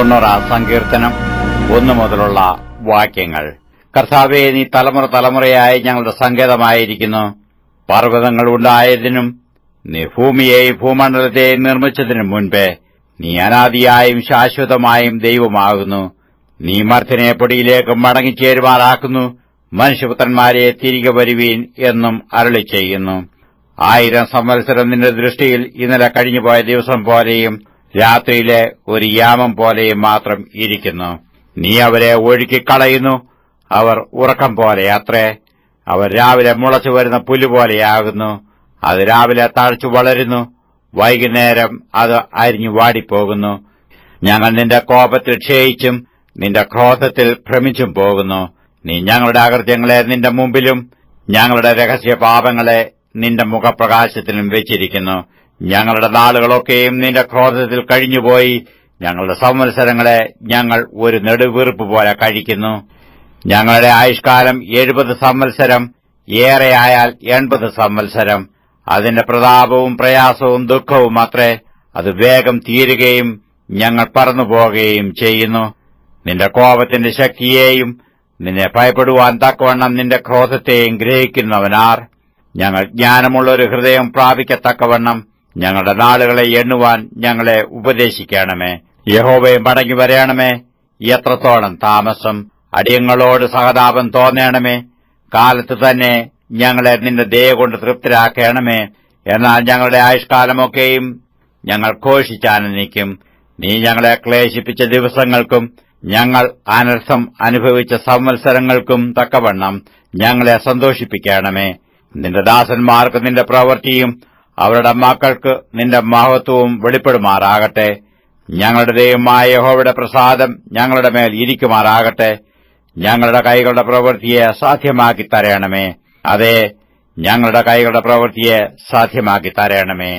തൊണ്ണൂറാം സങ്കീർത്തനം ഒന്നു മുതലുള്ള വാക്യങ്ങൾ കർത്താവെ നീ തലമുറ തലമുറയായി ഞങ്ങളുടെ സങ്കേതമായിരിക്കുന്നു പർവ്വതങ്ങൾ ഉണ്ടായതിനും നീ ഭൂമിയെയും ഭൂമണ്ഡലത്തെയും നിർമ്മിച്ചതിനു മുൻപേ നീ അനാദിയായും ശാശ്വതമായും ദൈവമാകുന്നു നീ മർദ്ദനെ പൊടിയിലേക്ക് മടങ്ങിച്ചേരുമാറാക്കുന്നു മനുഷ്യപുത്രന്മാരെ തിരികെ വരുവീൻ എന്നും അരളി ചെയ്യുന്നു ആയിരം സംവത്സരം നിന്റെ ദൃഷ്ടിയിൽ ഇന്നലെ കഴിഞ്ഞുപോയ ദിവസം പോലെയും രാത്രിയിലെ ഒരു യാമം പോലെയും മാത്രം ഇരിക്കുന്നു നീ അവരെ ഒഴുക്കിക്കളയുന്നു അവർ ഉറക്കം പോലെ അത്രേ അവർ രാവിലെ മുളച്ചു വരുന്ന പുല്ലുപോലെയാകുന്നു അത് രാവിലെ തഴച്ചു വളരുന്നു വൈകുന്നേരം അത് അരിഞ്ഞു വാടിപ്പോകുന്നു ഞങ്ങൾ നിന്റെ കോപത്തിൽ ക്ഷയിച്ചും നിന്റെ ക്രോധത്തിൽ ഭ്രമിച്ചും പോകുന്നു നീ ഞങ്ങളുടെ അകൃത്യങ്ങളെ നിന്റെ മുമ്പിലും ഞങ്ങളുടെ രഹസ്യ പാപങ്ങളെ നിന്റെ മുഖപ്രകാശത്തിലും വെച്ചിരിക്കുന്നു ഞങ്ങളുടെ നാളുകളൊക്കെയും നിന്റെ ക്രോധത്തിൽ കഴിഞ്ഞുപോയി ഞങ്ങളുടെ സംവത്സരങ്ങളെ ഞങ്ങൾ ഒരു നെടുവീർപ്പ് പോലെ കഴിക്കുന്നു ഞങ്ങളുടെ ആയുഷ്കാലം എഴുപത് സംവത്സരം ഏറെയായാൽ എൺപത് സംവത്സരം അതിന്റെ പ്രതാപവും പ്രയാസവും ദുഃഖവും മാത്രേ അത് വേഗം തീരുകയും ഞങ്ങൾ പറന്നുപോകുകയും ചെയ്യുന്നു നിന്റെ കോപത്തിന്റെ ശക്തിയെയും നിന്നെ ഭയപ്പെടുവാൻ തക്കവണ്ണം നിന്റെ ക്രോധത്തെയും ഗ്രഹിക്കുന്നവനാർ ഞങ്ങൾ ജ്ഞാനമുള്ളൊരു ഒരു ഹൃദയം പ്രാപിക്കത്തക്കവണ്ണം ഞങ്ങളുടെ നാളുകളെ എണ്ണുവാൻ ഞങ്ങളെ ഉപദേശിക്കണമേ യഹോവയെ മടങ്ങി വരയണമേ എത്രത്തോളം താമസം അടിയങ്ങളോട് സഹതാപം തോന്നണമേ കാലത്ത് തന്നെ ഞങ്ങളെ നിന്റെ ദയ കൊണ്ട് തൃപ്തരാക്കണമേ എന്നാൽ ഞങ്ങളുടെ ആയുഷ്കാലമൊക്കെയും ഞങ്ങൾ ഘോഷിച്ചാനന്ദിക്കും നീ ഞങ്ങളെ ക്ലേശിപ്പിച്ച ദിവസങ്ങൾക്കും ഞങ്ങൾ അനർത്ഥം അനുഭവിച്ച സംവത്സരങ്ങൾക്കും തക്കവണ്ണം ഞങ്ങളെ സന്തോഷിപ്പിക്കണമേ നിന്റെ ദാസന്മാർക്ക് നിന്റെ പ്രവൃത്തിയും അവരുടെ മക്കൾക്ക് നിന്റെ മഹത്വവും വെളിപ്പെടുമാറാകട്ടെ ഞങ്ങളുടെ ദൈവമായ യഹോവയുടെ പ്രസാദം ഞങ്ങളുടെ മേൽ ഇരിക്കുമാറാകട്ടെ ഞങ്ങളുടെ കൈകളുടെ പ്രവൃത്തിയെ അസാധ്യമാക്കി തരയണമേ അതെ ഞങ്ങളുടെ കൈകളുടെ പ്രവൃത്തിയെ സാധ്യമാക്കി തരയണമേ